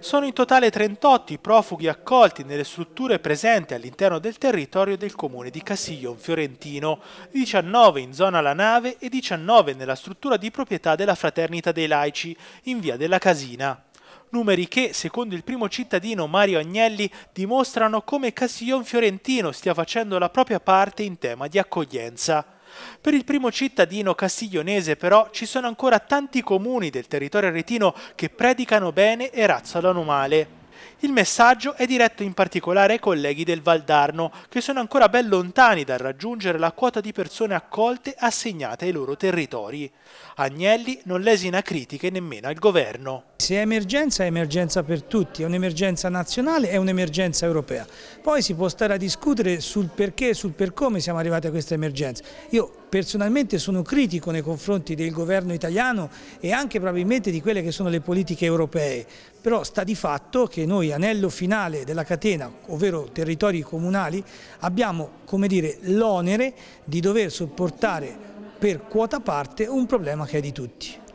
Sono in totale 38 i profughi accolti nelle strutture presenti all'interno del territorio del comune di Castiglion Fiorentino, 19 in zona La Nave e 19 nella struttura di proprietà della Fraternita dei Laici, in via della Casina. Numeri che, secondo il primo cittadino Mario Agnelli, dimostrano come Castiglion Fiorentino stia facendo la propria parte in tema di accoglienza. Per il primo cittadino castiglionese però ci sono ancora tanti comuni del territorio retino che predicano bene e razzolano male. Il messaggio è diretto in particolare ai colleghi del Valdarno, che sono ancora ben lontani dal raggiungere la quota di persone accolte assegnate ai loro territori. Agnelli non lesina critiche nemmeno al governo. Se è emergenza è emergenza per tutti, è un'emergenza nazionale, è un'emergenza europea. Poi si può stare a discutere sul perché e sul per come siamo arrivati a questa emergenza. Io personalmente sono critico nei confronti del governo italiano e anche probabilmente di quelle che sono le politiche europee, però sta di fatto che noi anello finale della catena, ovvero territori comunali, abbiamo l'onere di dover sopportare per quota parte un problema che è di tutti.